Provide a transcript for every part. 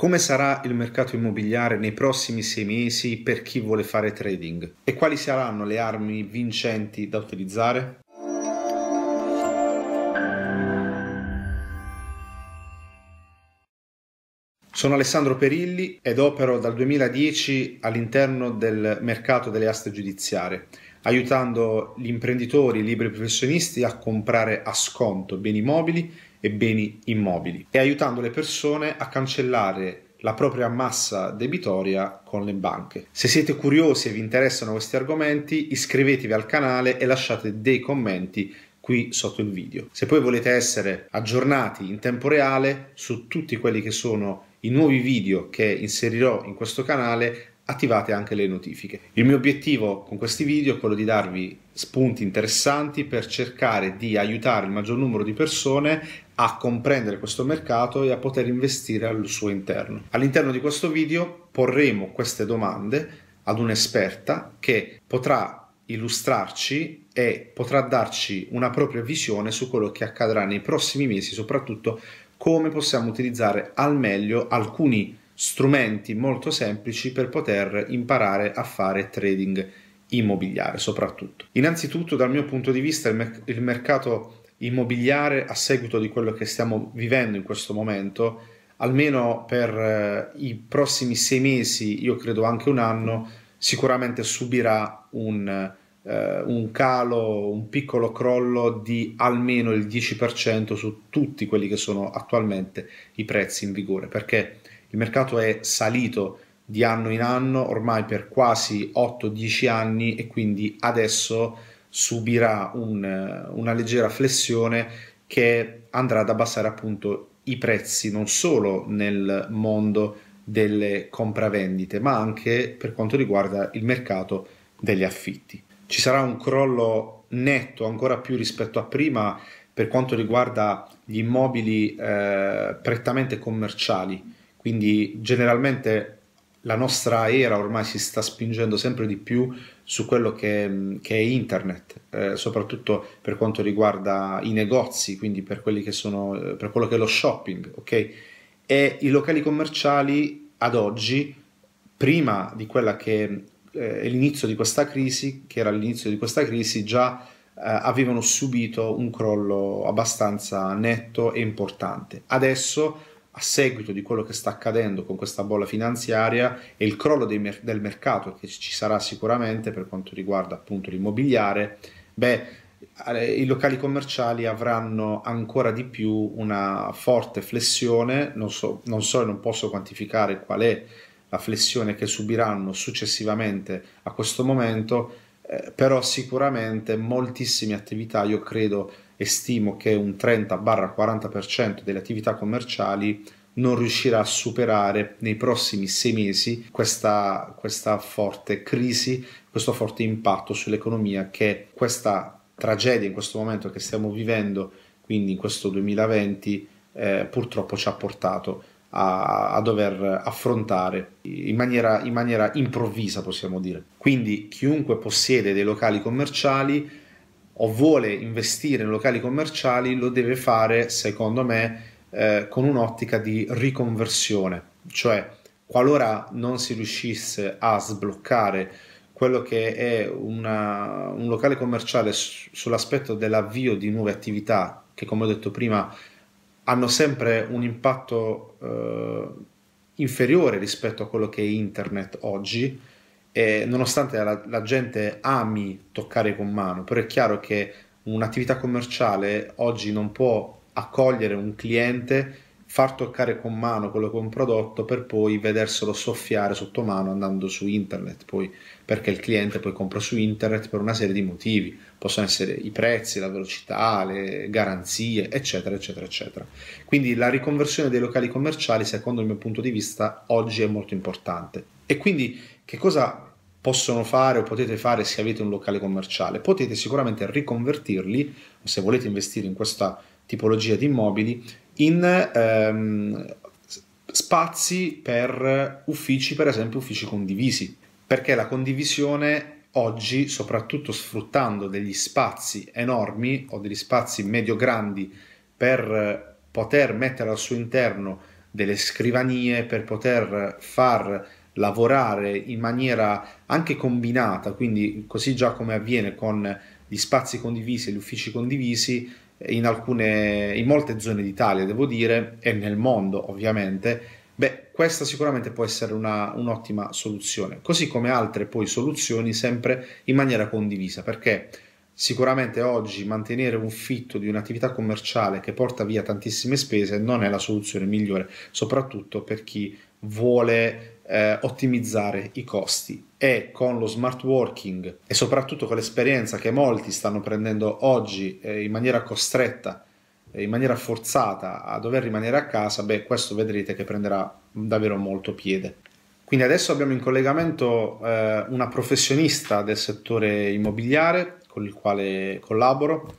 Come sarà il mercato immobiliare nei prossimi sei mesi per chi vuole fare trading? E quali saranno le armi vincenti da utilizzare? Sono Alessandro Perilli ed opero dal 2010 all'interno del mercato delle aste giudiziarie, aiutando gli imprenditori, i libri professionisti a comprare a sconto beni mobili e beni immobili e aiutando le persone a cancellare la propria massa debitoria con le banche. Se siete curiosi e vi interessano questi argomenti iscrivetevi al canale e lasciate dei commenti qui sotto il video. Se poi volete essere aggiornati in tempo reale su tutti quelli che sono i nuovi video che inserirò in questo canale attivate anche le notifiche. Il mio obiettivo con questi video è quello di darvi spunti interessanti per cercare di aiutare il maggior numero di persone a comprendere questo mercato e a poter investire al suo interno. All'interno di questo video porremo queste domande ad un'esperta che potrà illustrarci e potrà darci una propria visione su quello che accadrà nei prossimi mesi, soprattutto come possiamo utilizzare al meglio alcuni strumenti molto semplici per poter imparare a fare trading immobiliare soprattutto. Innanzitutto dal mio punto di vista il, merc- il mercato immobiliare a seguito di quello che stiamo vivendo in questo momento, almeno per eh, i prossimi sei mesi, io credo anche un anno, sicuramente subirà un, eh, un calo, un piccolo crollo di almeno il 10% su tutti quelli che sono attualmente i prezzi in vigore, perché il mercato è salito di anno in anno ormai per quasi 8-10 anni e quindi adesso subirà un, una leggera flessione che andrà ad abbassare appunto i prezzi non solo nel mondo delle compravendite ma anche per quanto riguarda il mercato degli affitti. Ci sarà un crollo netto ancora più rispetto a prima per quanto riguarda gli immobili eh, prettamente commerciali, quindi generalmente la nostra era ormai si sta spingendo sempre di più su quello che, che è internet, eh, soprattutto per quanto riguarda i negozi, quindi per, sono, eh, per quello che è lo shopping, okay? E i locali commerciali ad oggi, prima di quella che eh, è l'inizio di questa crisi, che era l'inizio di questa crisi, già eh, avevano subito un crollo abbastanza netto e importante. Adesso a seguito di quello che sta accadendo con questa bolla finanziaria e il crollo mer- del mercato che ci sarà sicuramente per quanto riguarda appunto l'immobiliare, beh, eh, i locali commerciali avranno ancora di più una forte flessione, non so, non so e non posso quantificare qual è la flessione che subiranno successivamente a questo momento, eh, però sicuramente moltissime attività, io credo, e stimo che un 30-40% delle attività commerciali non riuscirà a superare nei prossimi sei mesi questa, questa forte crisi, questo forte impatto sull'economia che questa tragedia in questo momento che stiamo vivendo, quindi in questo 2020, eh, purtroppo ci ha portato a, a dover affrontare in maniera, in maniera improvvisa, possiamo dire. Quindi chiunque possiede dei locali commerciali o vuole investire in locali commerciali lo deve fare, secondo me, eh, con un'ottica di riconversione, cioè qualora non si riuscisse a sbloccare quello che è una, un locale commerciale sull'aspetto dell'avvio di nuove attività che come ho detto prima hanno sempre un impatto eh, inferiore rispetto a quello che è internet oggi eh, nonostante la, la, gente ami toccare con mano, però è chiaro che un'attività commerciale oggi non può accogliere un cliente far toccare con mano quello che è un prodotto per poi vederselo soffiare sotto mano andando su internet poi perché il cliente poi compra su internet per una serie di motivi possono essere i prezzi, la velocità, le garanzie eccetera eccetera eccetera quindi la riconversione dei locali commerciali secondo il mio punto di vista oggi è molto importante e quindi che cosa possono fare o potete fare se avete un locale commerciale potete sicuramente riconvertirli se volete investire in questa tipologia di immobili in ehm, spazi per uffici, per esempio uffici condivisi, perché la condivisione oggi, soprattutto sfruttando degli spazi enormi o degli spazi medio-grandi per poter mettere al suo interno delle scrivanie, per poter far lavorare in maniera anche combinata, quindi così già come avviene con gli spazi condivisi e gli uffici condivisi, in, alcune, in molte zone d'Italia, devo dire, e nel mondo ovviamente, beh, questa sicuramente può essere una, un'ottima soluzione, così come altre poi soluzioni sempre in maniera condivisa, perché sicuramente oggi mantenere un fitto di un'attività commerciale che porta via tantissime spese non è la soluzione migliore, soprattutto per chi vuole eh, ottimizzare i costi e con lo smart working e soprattutto con l'esperienza che molti stanno prendendo oggi eh, in maniera costretta, eh, in maniera forzata a dover rimanere a casa, beh, questo vedrete che prenderà davvero molto piede. Quindi adesso abbiamo in collegamento eh, una professionista del settore immobiliare con il quale collaboro,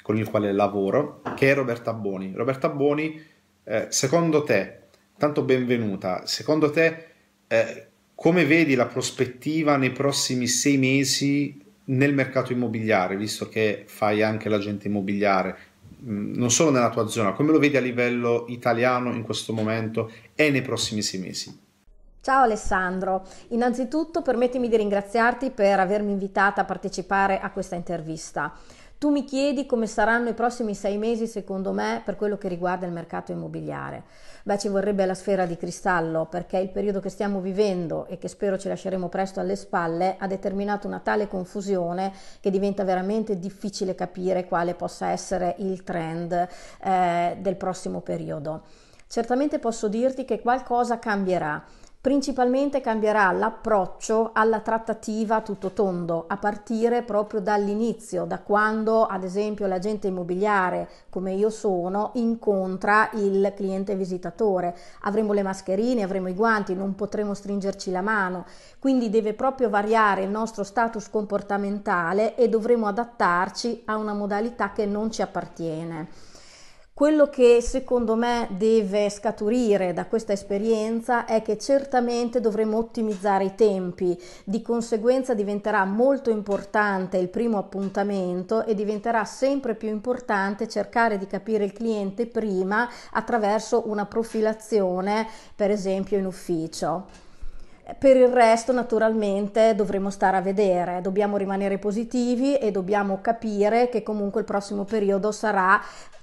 con il quale lavoro, che è Roberta Boni. Roberta Boni, eh, secondo te, tanto benvenuta, secondo te eh, come vedi la prospettiva nei prossimi sei mesi nel mercato immobiliare, visto che fai anche l'agente immobiliare, mm, non solo nella tua zona, come lo vedi a livello italiano in questo momento e nei prossimi sei mesi? Ciao Alessandro, innanzitutto permettimi di ringraziarti per avermi invitata a partecipare a questa intervista. Tu mi chiedi come saranno i prossimi sei mesi secondo me per quello che riguarda il mercato immobiliare. Beh, ci vorrebbe la sfera di cristallo perché il periodo che stiamo vivendo e che spero ci lasceremo presto alle spalle ha determinato una tale confusione che diventa veramente difficile capire quale possa essere il trend eh, del prossimo periodo. Certamente posso dirti che qualcosa cambierà Principalmente cambierà l'approccio alla trattativa tutto tondo, a partire proprio dall'inizio, da quando ad esempio l'agente immobiliare, come io sono, incontra il cliente visitatore. Avremo le mascherine, avremo i guanti, non potremo stringerci la mano, quindi deve proprio variare il nostro status comportamentale e dovremo adattarci a una modalità che non ci appartiene. Quello che secondo me deve scaturire da questa esperienza è che certamente dovremo ottimizzare i tempi, di conseguenza diventerà molto importante il primo appuntamento e diventerà sempre più importante cercare di capire il cliente prima attraverso una profilazione, per esempio in ufficio. Per il resto, naturalmente, dovremo stare a vedere, dobbiamo rimanere positivi e dobbiamo capire che comunque il prossimo periodo sarà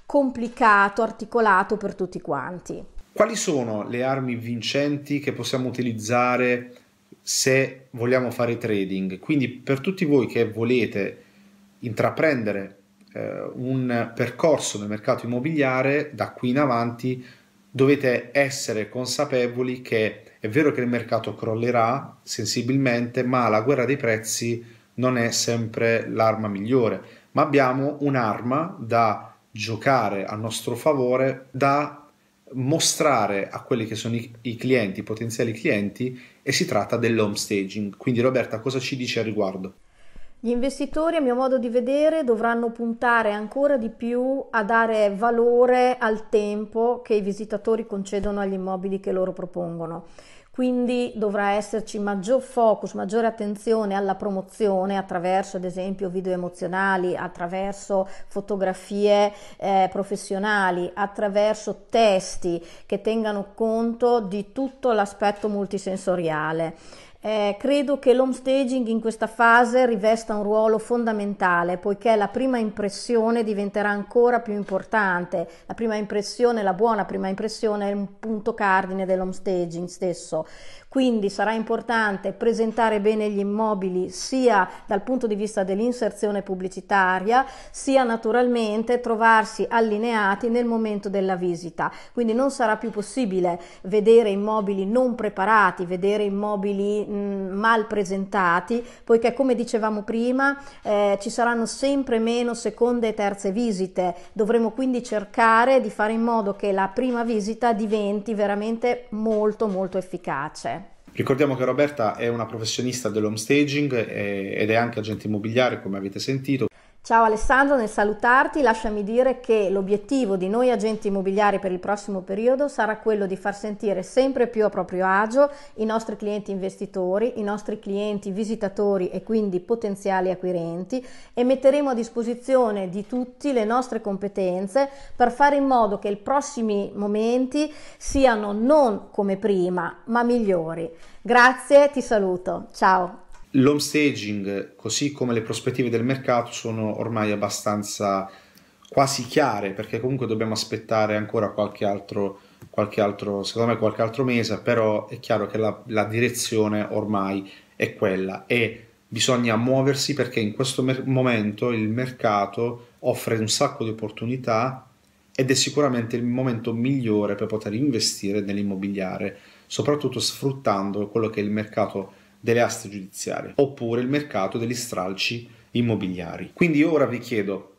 complicato, articolato per tutti quanti. Quali sono le armi vincenti che possiamo utilizzare se vogliamo fare trading? Quindi per tutti voi che volete intraprendere eh, un percorso nel mercato immobiliare, da qui in avanti dovete essere consapevoli che è vero che il mercato crollerà sensibilmente, ma la guerra dei prezzi non è sempre l'arma migliore, ma abbiamo un'arma da giocare a nostro favore da mostrare a quelli che sono i, i clienti, i potenziali clienti, e si tratta dell'home staging. Quindi Roberta, cosa ci dice al riguardo? Gli investitori, a mio modo di vedere, dovranno puntare ancora di più a dare valore al tempo che i visitatori concedono agli immobili che loro propongono quindi dovrà esserci maggior focus, maggiore attenzione alla promozione attraverso ad esempio video emozionali, attraverso fotografie eh, professionali, attraverso testi che tengano conto di tutto l'aspetto multisensoriale. Eh, credo che l'home staging in questa fase rivesta un ruolo fondamentale poiché la prima impressione diventerà ancora più importante. La prima impressione, la buona prima impressione è un punto cardine dell'home staging stesso. Quindi sarà importante presentare bene gli immobili sia dal punto di vista dell'inserzione pubblicitaria, sia naturalmente trovarsi allineati nel momento della visita. Quindi non sarà più possibile vedere immobili non preparati, vedere immobili mh, mal presentati, poiché come dicevamo prima eh, ci saranno sempre meno seconde e terze visite. Dovremo quindi cercare di fare in modo che la prima visita diventi veramente molto molto efficace. Ricordiamo che Roberta è una professionista dell'homestaging eh, ed è anche agente immobiliare, come avete sentito. Ciao Alessandro, nel salutarti lasciami dire che l'obiettivo di noi agenti immobiliari per il prossimo periodo sarà quello di far sentire sempre più a proprio agio i nostri clienti investitori, i nostri clienti visitatori e quindi potenziali acquirenti e metteremo a disposizione di tutti le nostre competenze per fare in modo che i prossimi momenti siano non come prima ma migliori. Grazie, ti saluto. Ciao l'home staging, così come le prospettive del mercato, sono ormai abbastanza quasi chiare, perché comunque dobbiamo aspettare ancora qualche altro, qualche altro secondo me qualche altro mese, però è chiaro che la, la direzione ormai è quella e bisogna muoversi perché in questo mer- momento il mercato offre un sacco di opportunità ed è sicuramente il momento migliore per poter investire nell'immobiliare, soprattutto sfruttando quello che il mercato delle aste giudiziarie oppure il mercato degli stralci immobiliari. Quindi ora vi chiedo,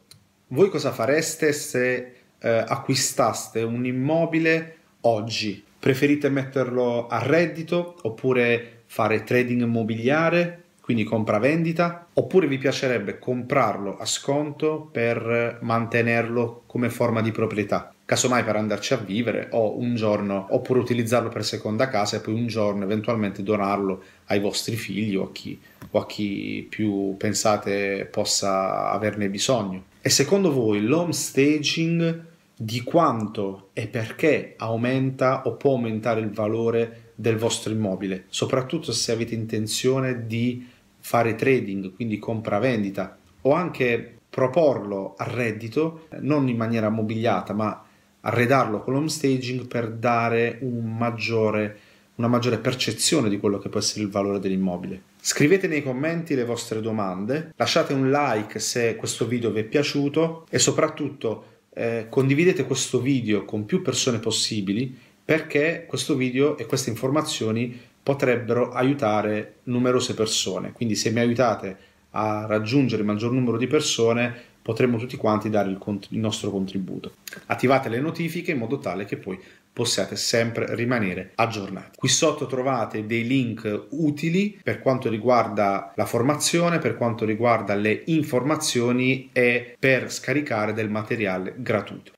voi cosa fareste se eh, acquistaste un immobile oggi? Preferite metterlo a reddito oppure fare trading immobiliare, quindi compravendita? Oppure vi piacerebbe comprarlo a sconto per mantenerlo come forma di proprietà? casomai per andarci a vivere o un giorno, oppure utilizzarlo per seconda casa e poi un giorno eventualmente donarlo ai vostri figli o a chi, o a chi più pensate possa averne bisogno. E secondo voi l'home staging di quanto e perché aumenta o può aumentare il valore del vostro immobile, soprattutto se avete intenzione di fare trading, quindi compravendita o anche proporlo a reddito, non in maniera mobiliata, ma arredarlo con l'home staging per dare un maggiore, una maggiore percezione di quello che può essere il valore dell'immobile. Scrivete nei commenti le vostre domande, lasciate un like se questo video vi è piaciuto e soprattutto eh, condividete questo video con più persone possibili perché questo video e queste informazioni potrebbero aiutare numerose persone. Quindi se mi aiutate a raggiungere il maggior numero di persone potremmo tutti quanti dare il, cont- il nostro contributo. Attivate le notifiche in modo tale che poi possiate sempre rimanere aggiornati. Qui sotto trovate dei link utili per quanto riguarda la formazione, per quanto riguarda le informazioni e per scaricare del materiale gratuito.